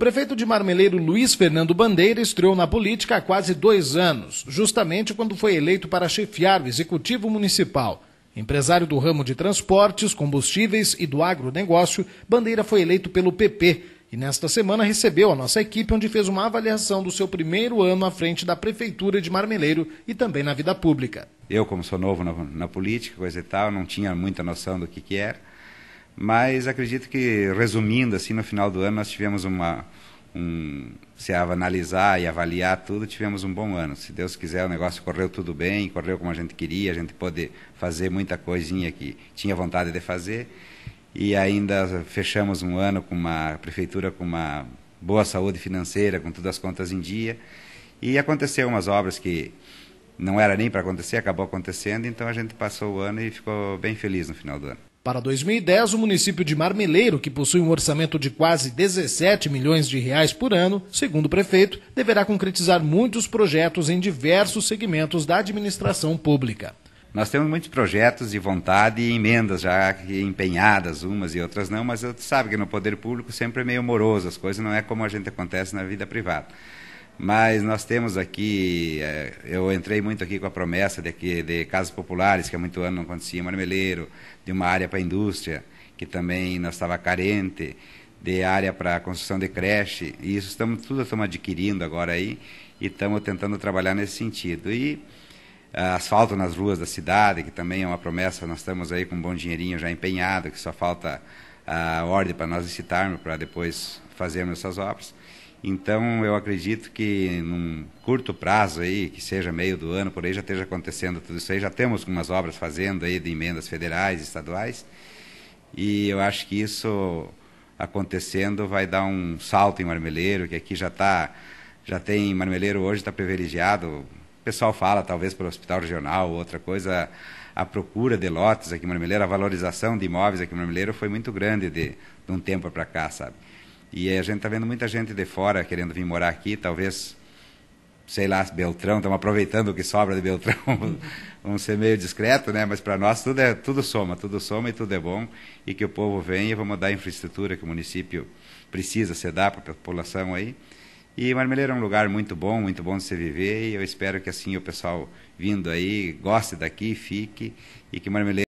prefeito de Marmeleiro, Luiz Fernando Bandeira, estreou na política há quase dois anos, justamente quando foi eleito para chefiar o Executivo Municipal. Empresário do ramo de transportes, combustíveis e do agronegócio, Bandeira foi eleito pelo PP e nesta semana recebeu a nossa equipe, onde fez uma avaliação do seu primeiro ano à frente da Prefeitura de Marmeleiro e também na vida pública. Eu, como sou novo na, na política, coisa e tal, não tinha muita noção do que, que era mas acredito que, resumindo, assim, no final do ano nós tivemos uma, um, se analisar e avaliar tudo, tivemos um bom ano. Se Deus quiser, o negócio correu tudo bem, correu como a gente queria, a gente poder fazer muita coisinha que tinha vontade de fazer. E ainda fechamos um ano com uma prefeitura com uma boa saúde financeira, com todas as contas em dia. E aconteceu umas obras que não era nem para acontecer, acabou acontecendo, então a gente passou o ano e ficou bem feliz no final do ano. Para 2010, o município de Marmeleiro, que possui um orçamento de quase 17 milhões de reais por ano, segundo o prefeito, deverá concretizar muitos projetos em diversos segmentos da administração pública. Nós temos muitos projetos de vontade e emendas já empenhadas, umas e outras não, mas você sabe que no poder público sempre é meio moroso, as coisas não é como a gente acontece na vida privada. Mas nós temos aqui, é, eu entrei muito aqui com a promessa de, que, de casas populares, que há muito ano não acontecia, marmeleiro, de uma área para indústria, que também nós estava carente, de área para construção de creche, e isso estamos tudo estamos adquirindo agora aí, e estamos tentando trabalhar nesse sentido. E ah, asfalto nas ruas da cidade, que também é uma promessa, nós estamos aí com um bom dinheirinho já empenhado, que só falta a ah, ordem para nós licitarmos, para depois fazermos essas obras. Então eu acredito que num curto prazo aí, que seja meio do ano por aí, já esteja acontecendo tudo isso aí. Já temos algumas obras fazendo aí de emendas federais, estaduais. E eu acho que isso acontecendo vai dar um salto em marmeleiro, que aqui já está já tem marmeleiro hoje está privilegiado. O pessoal fala talvez para o hospital regional, outra coisa, a procura de lotes aqui em Marmeleiro, a valorização de imóveis aqui em Marmeleiro foi muito grande de, de um tempo para cá, sabe? E a gente está vendo muita gente de fora querendo vir morar aqui, talvez, sei lá, Beltrão, estamos aproveitando o que sobra de Beltrão, vamos ser meio discreto, né? Mas para nós tudo, é, tudo soma, tudo soma e tudo é bom, e que o povo venha e vamos dar a infraestrutura que o município precisa se dar para a população aí. E Marmeleiro é um lugar muito bom, muito bom de se viver, e eu espero que assim o pessoal vindo aí goste daqui, fique, e que Marmeleiro